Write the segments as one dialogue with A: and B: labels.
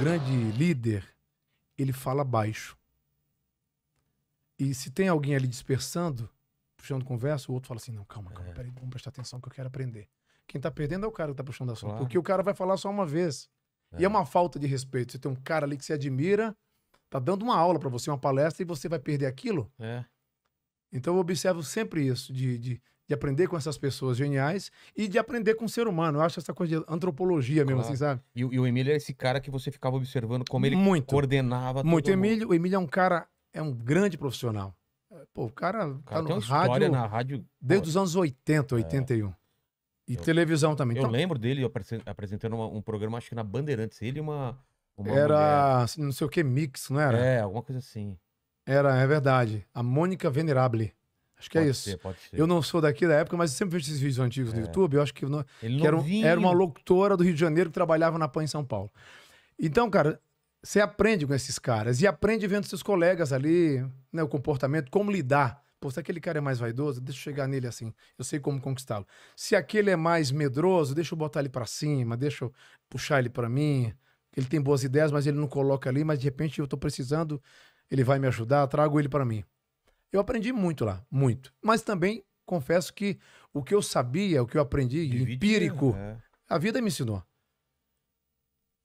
A: grande líder, ele fala baixo. E se tem alguém ali dispersando, puxando conversa, o outro fala assim: não, calma, calma, é. peraí, vamos prestar atenção que eu quero aprender. Quem tá perdendo é o cara que tá puxando assunto. Claro. Porque o cara vai falar só uma vez. É. E é uma falta de respeito. Você tem um cara ali que você admira, tá dando uma aula para você, uma palestra, e você vai perder aquilo. É. Então eu observo sempre isso, de, de, de aprender com essas pessoas geniais e de aprender com o ser humano. Eu acho essa coisa de antropologia mesmo, assim, claro. assim,
B: sabe? E, e, o Emílio é esse cara que você ficava observando como ele Muito. coordenava
A: Muito. Todo Emílio, mundo. O Emílio é um cara, é um grande profissional. Pô, o cara, o tá cara tá no rádio, na rádio desde os anos 80, 81. É. E eu, televisão também. Eu então, lembro dele
B: apresentando uma, um programa, acho que na Bandeirantes, ele e uma, uma Era,
A: mulher. não sei o que, mix, não era? É, alguma coisa assim. Era, é verdade. A Mônica Venerable. Acho que é pode é isso. Ser, pode ser. Eu não sou daqui da época, mas eu sempre vejo esses vídeos antigos é. no YouTube. Eu acho que, não, que era, era, uma locutora do Rio de Janeiro que trabalhava na PAN em São Paulo. Então, cara, você aprende com esses caras e aprende vendo seus colegas ali, né, o comportamento, como lidar. Pô, se aquele cara é mais vaidoso, deixa eu chegar nele assim. Eu sei como conquistá-lo. Se aquele é mais medroso, deixa eu botar ele para cima, deixa eu puxar ele para mim. Ele tem boas ideias, mas ele não coloca ali, mas de repente eu tô precisando, ele vai me ajudar, trago ele para mim. Eu aprendi muito lá, muito. Mas também confesso que o que eu sabia, o que eu aprendi, empírico, é. a vida me ensinou.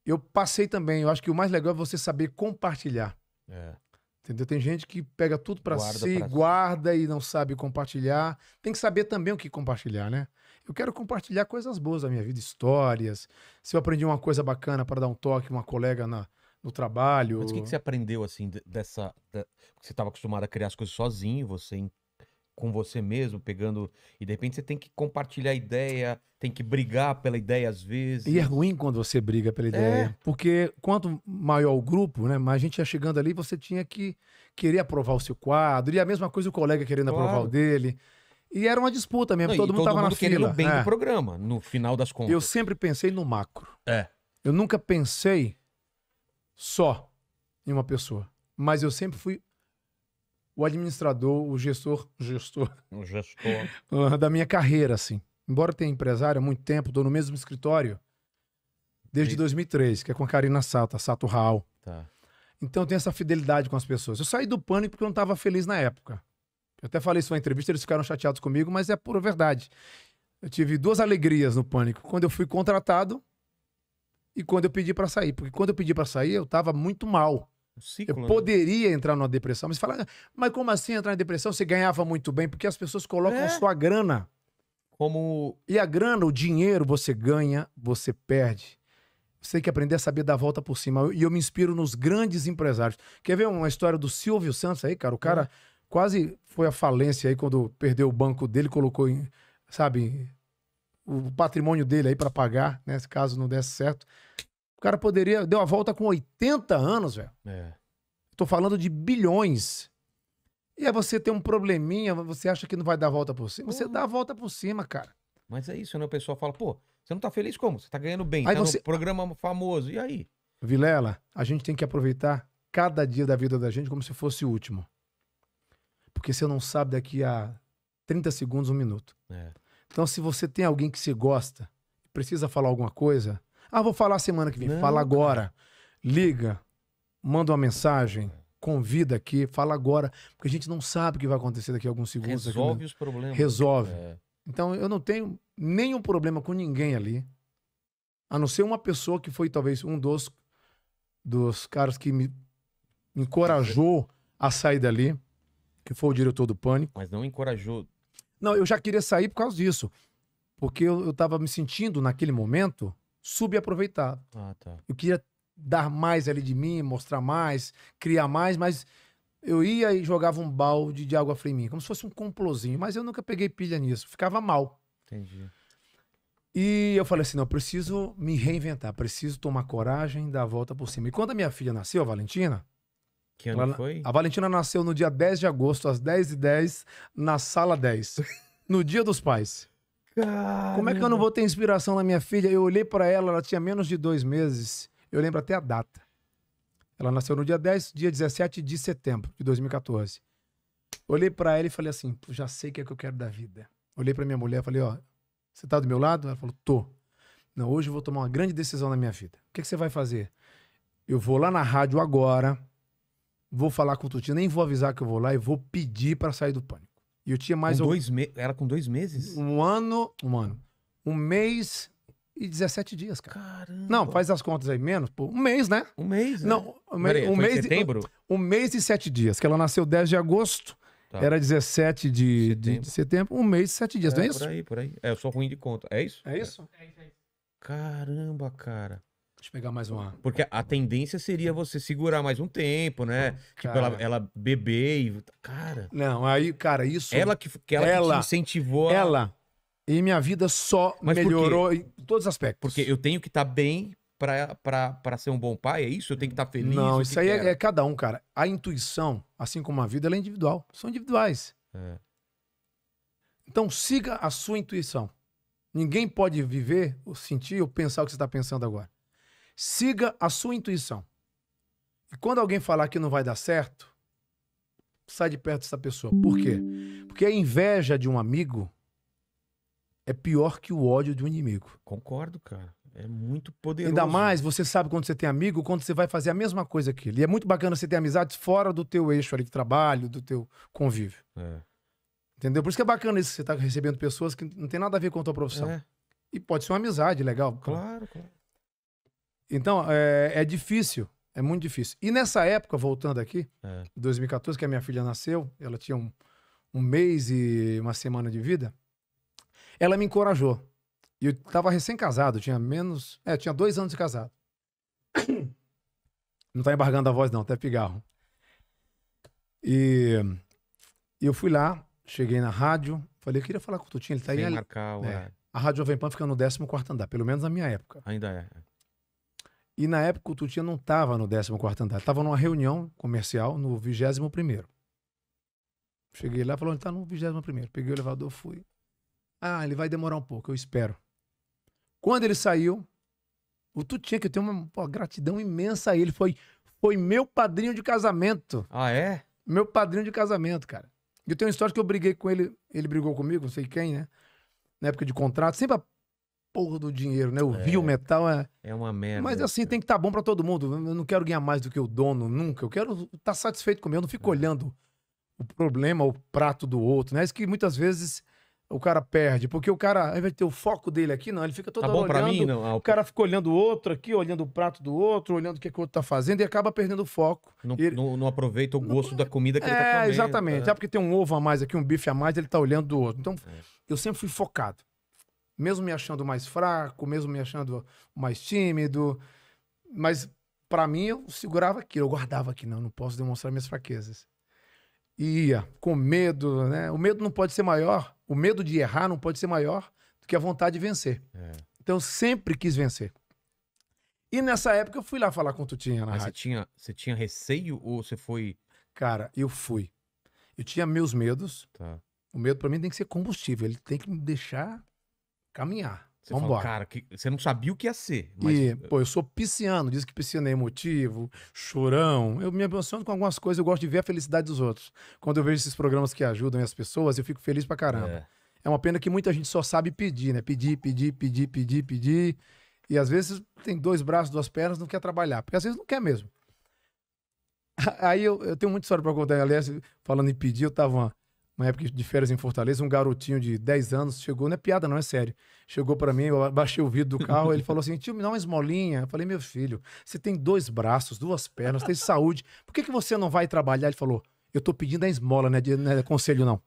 A: Eu passei também, eu acho que o mais legal é você saber compartilhar. É. Entendeu? Tem gente que pega tudo para si, pra guarda si. e não sabe compartilhar. Tem que saber também o que compartilhar, né? Eu quero compartilhar coisas boas da minha vida, histórias. Se eu aprendi uma coisa bacana para dar um toque, uma colega na, no trabalho. Mas o que, que você
B: aprendeu, assim, dessa. Da... Você estava acostumado a criar as coisas sozinho, você com você mesmo, pegando. E de repente você tem que compartilhar a ideia, tem que brigar pela ideia às
A: vezes. E é ruim quando você briga pela é. ideia. É. Porque quanto maior o grupo, né? Mas a gente ia chegando ali, você tinha que querer aprovar o seu quadro. E a mesma coisa o colega querendo claro. aprovar o dele. E era uma disputa mesmo, Não, todo, mundo todo mundo tava na fila. bem é. do programa, no final das contas. Eu sempre pensei no macro. É. Eu nunca pensei só em uma pessoa. Mas eu sempre fui o administrador, o gestor, gestor, o gestor ah, da minha carreira, assim. Embora tenha empresário há muito tempo, estou no mesmo escritório desde e... 2003, que é com a Karina Sato, a Sato Raul. Tá. Então eu tenho essa fidelidade com as pessoas. Eu saí do pânico porque eu não estava feliz na época. Eu até falei isso na entrevista, eles ficaram chateados comigo, mas é pura verdade. Eu tive duas alegrias no pânico. Quando eu fui contratado, e quando eu pedi para sair. Porque quando eu pedi para sair, eu tava muito mal. Ciclo, eu né? poderia né? entrar numa depressão, mas fala, ah, mas como assim entrar na depressão? Você ganhava muito bem, porque as pessoas colocam é. sua grana. Como. E a grana, o dinheiro, você ganha, você perde. Você tem que aprender a saber dar a volta por cima. E eu me inspiro nos grandes empresários. Quer ver uma história do Silvio Santos aí, cara? O cara é. quase foi à falência aí quando perdeu o banco dele, colocou em, sabe, o patrimônio dele aí para pagar, né? Caso não desse certo. O cara poderia. Deu a volta com 80 anos, velho. É. Tô falando de bilhões. E aí você tem um probleminha, você acha que não vai dar a volta por cima? Você dá a volta por cima, cara. Mas é isso, né? O pessoal fala, pô, você não tá feliz como? Você
B: tá ganhando bem, aí tá você... programa famoso. E aí?
A: Vilela, a gente tem que aproveitar cada dia da vida da gente como se fosse o último. Porque você não sabe daqui a 30 segundos, um minuto. É. Então, se você tem alguém que você gosta, precisa falar alguma coisa, ah, vou falar semana que vem, Não, fala agora. Liga, manda uma mensagem convida aqui, fala agora, porque a gente não sabe o que vai acontecer daqui a alguns segundos. Resolve aqui, os problemas. Resolve. É. Então eu não tenho nenhum problema com ninguém ali, a não ser uma pessoa que foi talvez um dos, dos caras que me encorajou a sair dali, que foi o diretor do Pânico. Mas não
B: encorajou
A: não, eu já queria sair por causa disso. Porque eu, eu tava me sentindo, naquele momento, subaproveitado. Ah, tá. Eu queria dar mais ali de mim, mostrar mais, criar mais, mas eu ia e jogava um balde de água fria em mim, como se fosse um complozinho. Mas eu nunca peguei pilha nisso, ficava mal. Entendi. E eu falei assim: não, preciso me reinventar, preciso tomar coragem e dar a volta por cima. E quando a minha filha nasceu, Valentina, que ano Ela, foi? A Valentina nasceu no dia 10 de agosto, às 10h10, na sala 10. No dia dos pais. Caramba. Como é que eu não vou ter inspiração na minha filha? Eu olhei para ela, ela tinha menos de dois meses. Eu lembro até a data. Ela nasceu no dia 10, dia 17 de setembro de 2014. Olhei para ela e falei assim: já sei o que é que eu quero da vida. Olhei para minha mulher e falei: ó, você tá do meu lado? Ela falou: tô. Não, hoje eu vou tomar uma grande decisão na minha vida. O que, é que você vai fazer? Eu vou lá na rádio agora vou falar com o Tutinha, nem vou avisar que eu vou lá e vou pedir para sair do pânico. E eu tinha mais... Com um... dois me... Era com dois meses? Um ano... Um ano. Um mês e 17 dias, cara. Caramba. Não, faz as contas aí, menos, pô. Um mês, né? Um mês, né? Não, um, mês aí, um mês... setembro? Um, um, mês e sete dias, que ela nasceu 10 de agosto, tá. era 17 de setembro. de setembro, um mês e sete dias, é, não é isso? por aí,
B: por aí. É, eu sou ruim de conta. É isso? É isso?
A: É, é isso. Caramba, cara. Deixa eu pegar mais uma.
B: Porque a tendência seria você segurar mais um tempo,
A: né? Cara. Hum, tipo, ela, ela beber e. Cara. Não, aí, cara, isso. Ela que, que ela, ela que incentivou. A... Ela. E minha vida só Mas melhorou em todos os aspectos.
B: Porque eu tenho que estar tá bem para ser um bom pai, é isso? Eu tenho que estar tá feliz? Não, isso aí é, é,
A: cada um, cara. A intuição, assim como a vida, ela é individual. São individuais. É. Então siga a sua intuição. Ninguém pode viver, sentir ou pensar o que você está pensando agora. Siga a sua intuição. E quando alguém falar que não vai dar certo, sai de perto dessa pessoa. Por quê? Porque a inveja de um amigo é pior que o ódio de um inimigo. Concordo, cara. É muito poderoso. Ainda mais, você sabe quando você tem amigo, quando você vai fazer a mesma coisa que ele. E é muito bacana você ter amizades fora do teu eixo ali de trabalho, do teu convívio. É. Entendeu? Por isso que é bacana isso, você tá recebendo pessoas que não tem nada a ver com a tua profissão. É. E pode ser uma amizade legal. Claro, claro. Então, é, é, difícil, é muito difícil. E nessa época, voltando aqui, é. 2014, que a minha filha nasceu, ela tinha um, um mês e uma semana de vida, ela me encorajou. E eu estava recém-casado, tinha menos. É, tinha dois anos de casado. Não está embargando a voz, não, até tá pigarro. E eu fui lá, cheguei na rádio, falei, eu queria falar com o Tutinho, ele está aí. Marcar, é, a Rádio Jovem Pan fica no 14 andar, pelo menos na minha época. Ainda é. é. E na época o Tutinha não estava no 14 andar, estava numa reunião comercial no 21. Cheguei lá, falou: ele está no 21. Peguei o elevador, fui. Ah, ele vai demorar um pouco, eu espero. Quando ele saiu, o Tutinha, que eu tenho uma gratidão imensa a ele, foi, foi meu padrinho de casamento. Ah, é? Meu padrinho de casamento, cara. Eu tenho uma história que eu briguei com ele, ele brigou comigo, não sei quem, né? Na época de contrato, sempre porra do dinheiro, né? o é, o metal é.
B: É uma merda. Mas
A: assim, tem que estar tá bom para todo mundo. Eu não quero ganhar mais do que o dono, nunca. Eu quero estar tá satisfeito comigo. Eu não fico é. olhando o problema, o prato do outro, né? É isso que muitas vezes o cara perde. Porque o cara, ao invés de ter o foco dele aqui, não, ele fica todo tá bom olhando. Mim, não. Ah, o... o cara fica olhando o outro aqui, olhando o prato do outro, olhando o que, é que o outro tá fazendo e acaba perdendo o foco. Não, ele... não, não aproveita o gosto não... da comida que é, ele tá é, comendo. Exatamente. É, exatamente. porque tem um ovo a mais aqui, um bife a mais, ele tá olhando do outro. Então, eu sempre fui focado mesmo me achando mais fraco, mesmo me achando mais tímido, mas para mim eu segurava aquilo, eu guardava aqui, não, não posso demonstrar minhas fraquezas. E ia com medo, né? O medo não pode ser maior, o medo de errar não pode ser maior do que a vontade de vencer. É. Então eu sempre quis vencer. E nessa época eu fui lá falar com o Tutinha na Mas rádio. Você tinha, você tinha receio ou você foi. Cara, eu fui. Eu tinha meus medos. Tá. O medo para mim tem que ser combustível, ele tem que me deixar caminhar. Você embora
B: cara, que, você não sabia o
A: que ia ser. Mas... E, pô, eu sou pisciano, diz que pisciano é emotivo, chorão. Eu me emociono com algumas coisas, eu gosto de ver a felicidade dos outros. Quando eu vejo esses programas que ajudam as pessoas, eu fico feliz pra caramba. É. é uma pena que muita gente só sabe pedir, né? Pedir, pedir, pedir, pedir, pedir. E às vezes tem dois braços, duas pernas, não quer trabalhar. Porque às vezes não quer mesmo. Aí eu, eu tenho muita história pra contar. Aliás, falando em pedir, eu tava uma época de férias em Fortaleza, um garotinho de 10 anos chegou, não é piada não, é sério. Chegou para mim, eu baixei o vidro do carro, ele falou assim, tio, me dá uma esmolinha. Eu falei, meu filho, você tem dois braços, duas pernas, tem saúde, por que, que você não vai trabalhar? Ele falou, eu tô pedindo a esmola, né, de, né conselho não.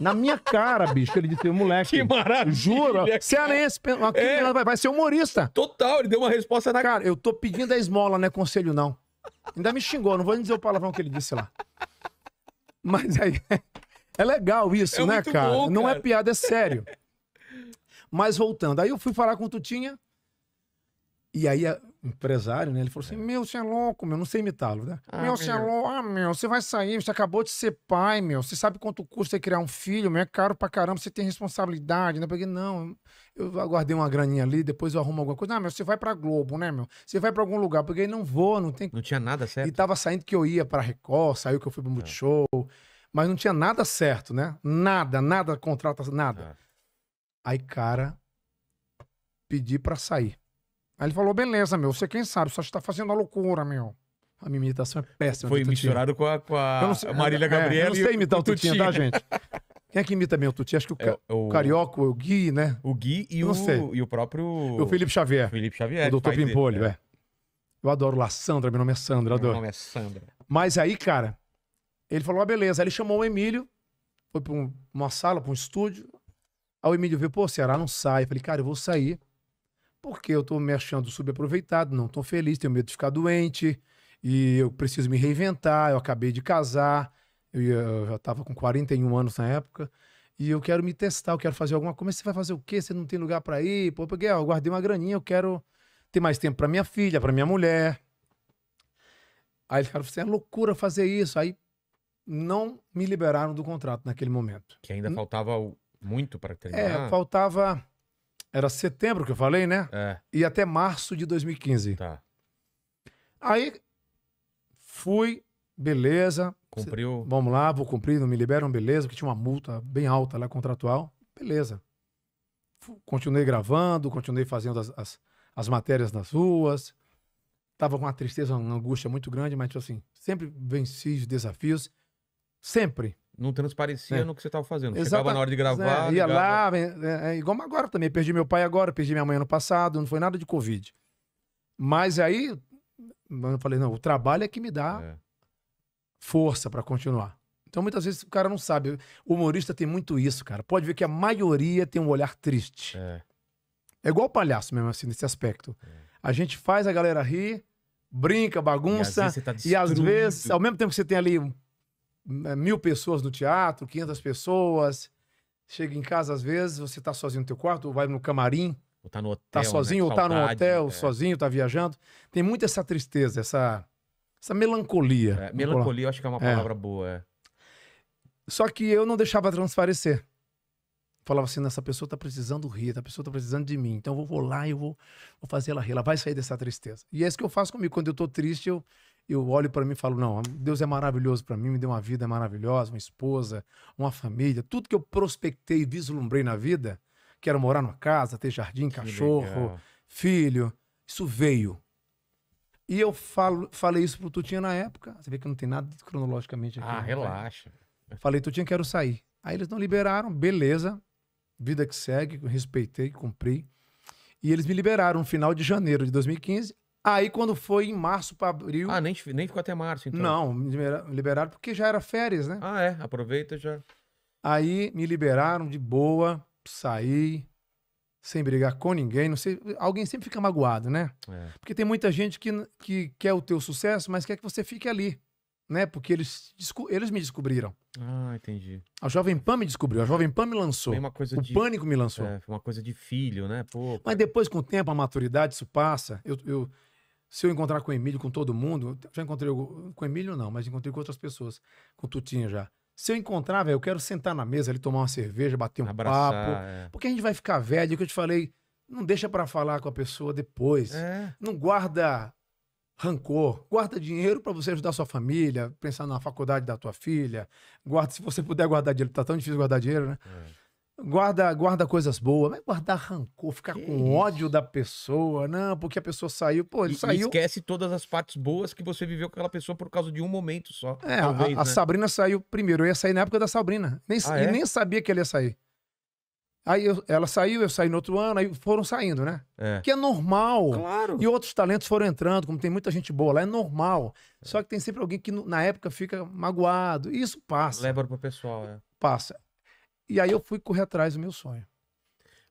A: Na minha cara, bicho, ele disse, moleque. Que maravilha. Juro. Cearense, aqui é. vai, vai ser humorista. Total, ele deu uma resposta na cara. Eu tô pedindo a esmola, né, conselho não. Ainda me xingou, não vou nem dizer o palavrão que ele disse lá. Mas aí, É legal isso, é né, cara? Bom, cara? Não é piada, é sério. Mas voltando, aí eu fui falar com o Tutinha, e aí a, empresário, né? Ele falou assim: Meu, você é louco, meu, não sei imitá-lo, né? Ah, meu, você é louco, ah, meu, você vai sair, você acabou de ser pai, meu, você sabe quanto custa criar um filho, meu, é caro pra caramba, você tem responsabilidade, né? Porque, não, eu aguardei uma graninha ali, depois eu arrumo alguma coisa. Ah, meu, você vai pra Globo, né, meu? Você vai pra algum lugar, porque aí não vou, não tem. Não tinha nada certo. E tava saindo que eu ia pra Record, saiu que eu fui pro ah. Multishow mas não tinha nada certo, né? Nada, nada, contrato, nada. É. Aí, cara, pedi para sair. Aí ele falou: beleza, meu, você quem sabe, só está fazendo a loucura, meu. A minha imitação é péssima. Foi misturado com a, com a sei, Marília Gabriela. É, eu não sei imitar o, o tutinha, tá, gente? Quem é que imita mesmo o Tutinho? Acho que o, é, o, Carioca, o Gui, né? O Gui e, o, e o próprio. O Felipe
B: Xavier. Felipe
A: Xavier. O doutor Pimpolho, dele, é. é. Eu adoro lá, Sandra, meu nome é Sandra, meu adoro. Meu nome é Sandra. Mas aí, cara, ele falou, ah, beleza. Aí ele chamou o Emílio, foi pra um, uma sala, pra um estúdio. Aí o Emílio viu, pô, Ceará não sai. Eu falei, cara, eu vou sair. Porque eu tô me achando subaproveitado, não tô feliz, tenho medo de ficar doente. E eu preciso me reinventar. Eu acabei de casar. Eu, ia, eu já tava com 41 anos na época e eu quero me testar, eu quero fazer alguma coisa. Mas você vai fazer o quê? Você não tem lugar para ir? Pô, porque eu guardei uma graninha, eu quero ter mais tempo para minha filha, para minha mulher. Aí ele falou, você é loucura fazer isso. Aí não me liberaram do contrato naquele momento. Que ainda faltava muito para terminar. É, faltava. Era setembro que eu falei, né? É. E até março de 2015. Tá. Aí fui, beleza. Cumpriu. Vamos lá, vou cumprir, não me liberam, beleza, porque tinha uma multa bem alta lá contratual. Beleza. Continuei gravando, continuei fazendo as, as, as matérias nas ruas. Tava com uma tristeza, uma angústia muito grande, mas tipo assim, sempre venci os desafios Sempre. Não transparecia é. no que você estava fazendo. Exata... Chegava na hora de gravar. Né, é, ia lá, é, igual agora também. Perdi meu pai agora, perdi minha mãe ano passado, não foi nada de Covid. Mas aí eu falei, não, o trabalho é que me dá é. força para continuar. Então muitas vezes o cara não sabe. O humorista tem muito isso, cara. Pode ver que a maioria tem um olhar triste. É, é igual o palhaço mesmo, assim, nesse aspecto. É. A gente faz a galera rir, brinca, bagunça. E às vezes, tá e às vezes ao mesmo tempo que você tem ali é, mil pessoas no teatro, 500 pessoas. Chega em casa, às vezes, você tá sozinho no teu quarto, ou vai no camarim. Ou tá no hotel. Tá né? sozinho, né? ou tá no hotel, é. sozinho, tá viajando. Tem muito essa tristeza, essa, essa melancolia. É, melancolia, eu acho que é uma é. palavra boa. É. Só que eu não deixava transparecer. Falava assim, essa pessoa tá precisando rir, essa pessoa tá precisando de mim. Então eu vou lá e eu vou, vou fazer ela rir, ela vai sair dessa tristeza. E é isso que eu faço comigo. Quando eu tô triste, eu, eu olho para mim e falo: não, Deus é maravilhoso para mim, me deu uma vida maravilhosa, uma esposa, uma família, tudo que eu prospectei e vislumbrei na vida, quero morar numa casa, ter jardim, que cachorro, legal. filho, isso veio. E eu falo, falei isso pro Tutinha na época. Você vê que não tem nada cronologicamente aqui. Ah, né? relaxa. Falei, Tutinha, quero sair. Aí eles não liberaram, beleza. Vida que segue, respeitei, cumpri. E eles me liberaram no final de janeiro de 2015. Aí quando foi em março para abril. Ah, nem, nem ficou até março, então. Não, liberaram porque já era férias, né? Ah, é. Aproveita já. Aí me liberaram de boa, saí, sem brigar com ninguém. Não sei, alguém sempre fica magoado, né? É. Porque tem muita gente que, que quer o teu sucesso, mas quer que você fique ali. Né? Porque eles, eles me descobriram. Ah, entendi. A Jovem Pan me descobriu, a Jovem Pan me lançou. uma coisa o de... Pânico me lançou. É, uma coisa de filho, né? Pô, mas depois, com o tempo, a maturidade, isso passa. eu, eu se eu encontrar com o Emílio, com todo mundo, já encontrei com o Emílio não, mas encontrei com outras pessoas, com o Tutinha já. Se eu encontrar, velho, eu quero sentar na mesa ali, tomar uma cerveja, bater um Abraçar, papo. É. Porque a gente vai ficar velho, o que eu te falei, não deixa para falar com a pessoa depois. É. Não guarda rancor. Guarda dinheiro para você ajudar sua família, pensar na faculdade da tua filha. Guarda, se você puder guardar dinheiro, tá tão difícil guardar dinheiro, né? É guarda guarda coisas boas, vai guardar rancor, ficar que com isso. ódio da pessoa, não, porque a pessoa saiu, pô, ele e, saiu. E
B: esquece todas as partes boas que você viveu com aquela pessoa por
A: causa de um momento só. É, talvez, a, a né? Sabrina saiu primeiro, eu ia sair na época da Sabrina, nem, ah, é? nem sabia que ele ia sair. Aí eu, ela saiu, eu saí no outro ano, aí foram saindo, né? É. Que é normal. Claro. E outros talentos foram entrando, como tem muita gente boa lá, é normal. É. Só que tem sempre alguém que na época fica magoado, e isso passa. Leva
B: pro pessoal, é.
A: Passa. E aí eu fui correr atrás do meu sonho.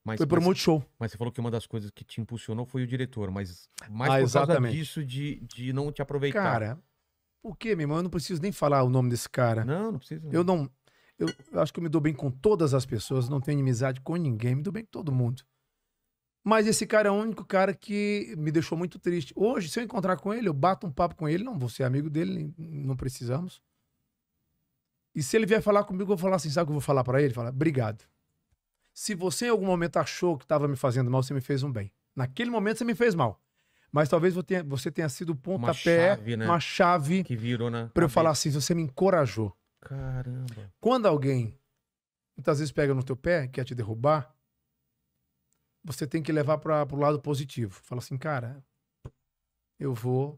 A: Mas, foi pro mas, Multishow.
B: Mas você falou que uma das coisas que te impulsionou foi o diretor, mas mais ah, por exatamente. causa disso de, de não te aproveitar. Cara,
A: por que, meu irmão? Eu não preciso nem falar o nome desse cara. Não, não precisa. Eu não... Eu, eu acho que eu me dou bem com todas as pessoas, não tenho inimizade com ninguém, me dou bem com todo mundo. Mas esse cara é o único cara que me deixou muito triste. Hoje, se eu encontrar com ele, eu bato um papo com ele, não vou ser amigo dele, não precisamos. E se ele vier falar comigo, eu vou falar assim: sabe o que eu vou falar para ele? fala: obrigado. Se você em algum momento achou que estava me fazendo mal, você me fez um bem. Naquele momento você me fez mal. Mas talvez você tenha sido o pontapé, uma chave, né? uma chave que
B: virou na para eu falar assim,
A: você me encorajou. Caramba. Quando alguém muitas vezes pega no teu pé, quer te derrubar, você tem que levar para o lado positivo. Fala assim, cara, eu vou,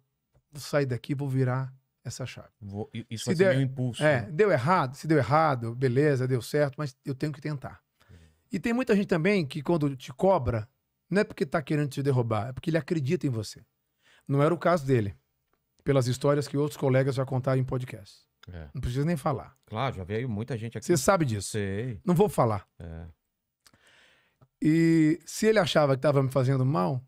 A: vou sair daqui, vou virar essa chave. Vou, isso se vai der, ser meu impulso. É, né? deu errado, se deu errado, beleza, deu certo, mas eu tenho que tentar. É. E tem muita gente também que quando te cobra, não é porque está querendo te derrubar, é porque ele acredita em você. Não era o caso dele, pelas histórias que outros colegas já contaram em podcast. É. Não precisa nem falar.
B: Claro, já veio muita gente aqui. Você sabe disso. Sei.
A: Não vou falar. É. E se ele achava que estava me fazendo mal,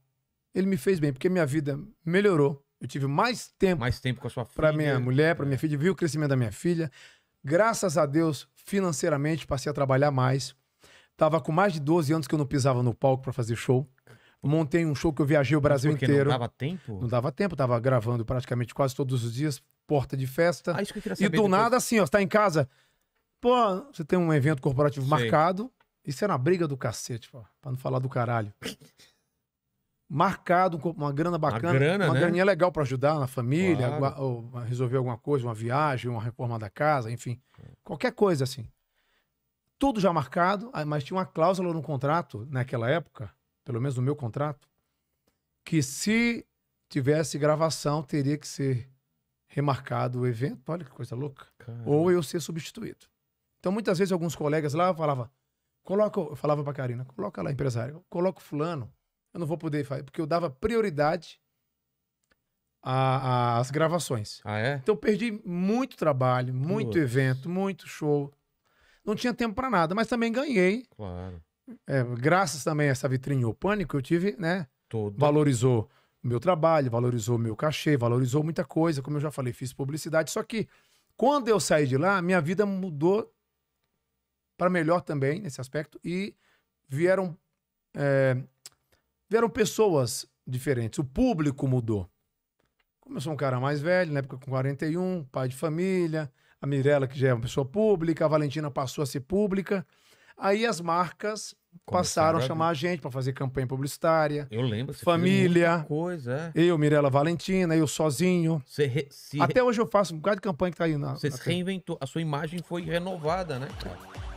A: ele me fez bem, porque minha vida melhorou eu tive mais tempo. Mais tempo com a sua filha. Para minha mulher, para minha é. filha, vi o crescimento da minha filha. Graças a Deus, financeiramente, passei a trabalhar mais. Tava com mais de 12 anos que eu não pisava no palco para fazer show. Montei um show que eu viajei o Brasil Porque inteiro. Não dava tempo? Não dava tempo, tava gravando praticamente quase todos os dias, porta de festa. Ah, isso que eu saber. E do depois. nada, assim, ó, você tá em casa. Pô, você tem um evento corporativo Sei. marcado. Isso era uma briga do cacete, pô, pra não falar do caralho. marcado uma grana bacana, uma, grana, uma né? graninha legal para ajudar na família, claro. Ah, resolver alguma coisa, uma viagem, uma reforma da casa, enfim, qualquer coisa assim. Tudo já marcado, ah, mas tinha uma cláusula no contrato naquela época, pelo menos no meu contrato, que se tivesse gravação teria que ser remarcado o evento. Olha que coisa louca. Caramba. Ou eu ser substituído. Então muitas vezes alguns colegas lá falavam, coloca, eu falava para Karina, coloca lá empresário, coloca o fulano eu não vou poder fazer, porque eu dava prioridade às gravações. Ah, é? Então perdi muito trabalho, muito Putz. evento, muito show. Não tinha tempo para nada, mas também ganhei. Claro. É, graças também a essa vitrine ao pânico, eu tive, né? Todo. Valorizou meu trabalho, valorizou meu cachê, valorizou muita coisa, como eu já falei, fiz publicidade. Só que quando eu saí de lá, minha vida mudou para melhor também nesse aspecto e vieram é, vieram pessoas diferentes. O público mudou. Como eu sou um cara mais velho, na época com 41, pai de família, a Mirella, que já é uma pessoa pública, a Valentina passou a ser pública. Aí as marcas Começaram passaram a chamar a gente para fazer campanha publicitária. Eu lembro. Família. Coisa. É. Eu, Mirella Valentina, eu sozinho. Re... Se... Até hoje eu faço um bocado de campanha que tá aí na. Você na... reinventou.
B: A sua imagem foi renovada, né, cara?